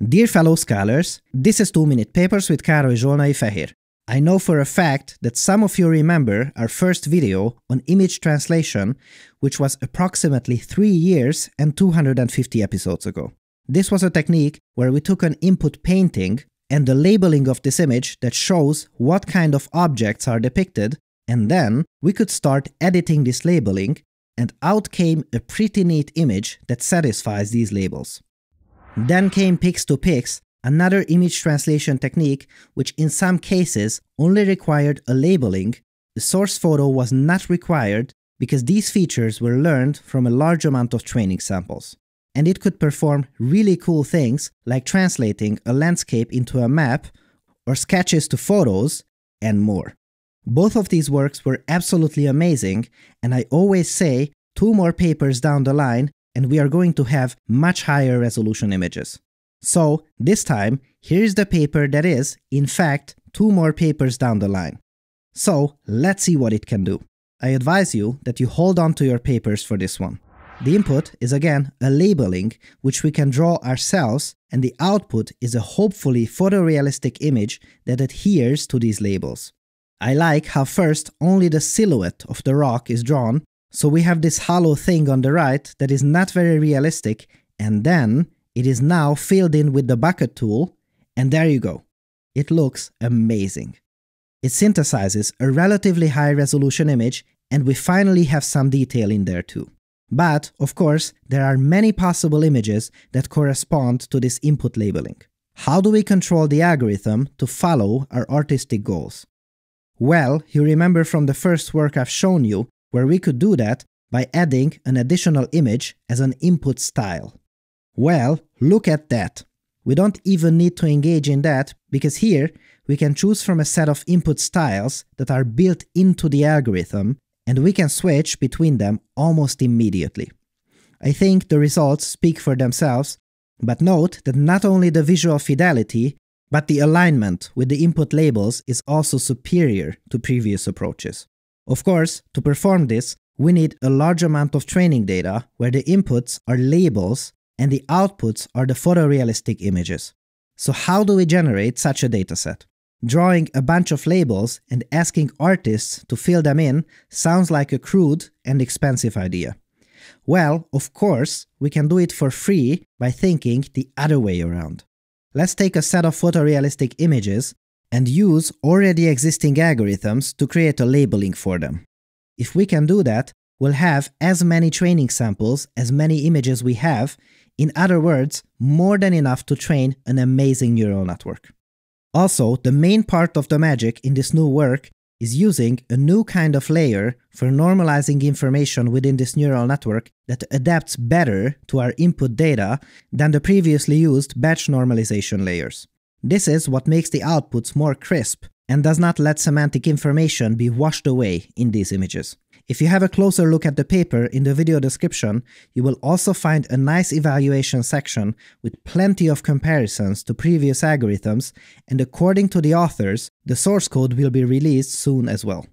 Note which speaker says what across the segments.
Speaker 1: Dear fellow scholars, this is 2 Minute Papers with Károly Zsolnai Fehér. I know for a fact that some of you remember our first video on image translation, which was approximately 3 years and 250 episodes ago. This was a technique where we took an input painting and the labeling of this image that shows what kind of objects are depicted, and then we could start editing this labeling, and out came a pretty neat image that satisfies these labels. Then came pix 2 -pix, another image translation technique which in some cases only required a labeling, the source photo was not required because these features were learned from a large amount of training samples. And it could perform really cool things like translating a landscape into a map or sketches to photos and more. Both of these works were absolutely amazing, and I always say two more papers down the line, and we are going to have much higher resolution images. So, this time, here's the paper that is, in fact, two more papers down the line. So, let's see what it can do. I advise you that you hold on to your papers for this one. The input is again a labeling, which we can draw ourselves, and the output is a hopefully photorealistic image that adheres to these labels. I like how first only the silhouette of the rock is drawn so we have this hollow thing on the right that is not very realistic, and then it is now filled in with the bucket tool, and there you go. It looks amazing. It synthesizes a relatively high resolution image, and we finally have some detail in there too. But, of course, there are many possible images that correspond to this input labeling. How do we control the algorithm to follow our artistic goals? Well, you remember from the first work I've shown you where we could do that by adding an additional image as an input style. Well, look at that! We don't even need to engage in that, because here we can choose from a set of input styles that are built into the algorithm, and we can switch between them almost immediately. I think the results speak for themselves, but note that not only the visual fidelity, but the alignment with the input labels is also superior to previous approaches. Of course, to perform this, we need a large amount of training data where the inputs are labels and the outputs are the photorealistic images. So how do we generate such a dataset? Drawing a bunch of labels and asking artists to fill them in sounds like a crude and expensive idea. Well, of course, we can do it for free by thinking the other way around. Let's take a set of photorealistic images and use already existing algorithms to create a labeling for them. If we can do that, we'll have as many training samples as many images we have, in other words, more than enough to train an amazing neural network. Also, the main part of the magic in this new work is using a new kind of layer for normalizing information within this neural network that adapts better to our input data than the previously used batch normalization layers. This is what makes the outputs more crisp and does not let semantic information be washed away in these images. If you have a closer look at the paper in the video description, you will also find a nice evaluation section with plenty of comparisons to previous algorithms, and according to the authors, the source code will be released soon as well.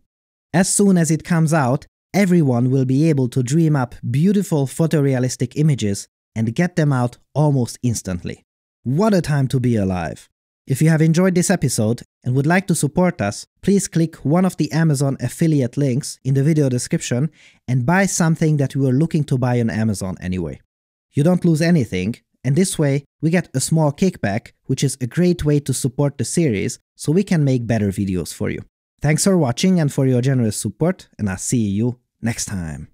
Speaker 1: As soon as it comes out, everyone will be able to dream up beautiful photorealistic images and get them out almost instantly. What a time to be alive! If you have enjoyed this episode and would like to support us, please click one of the Amazon affiliate links in the video description and buy something that you were looking to buy on Amazon anyway. You don't lose anything, and this way we get a small kickback, which is a great way to support the series so we can make better videos for you. Thanks for watching and for your generous support, and I'll see you next time.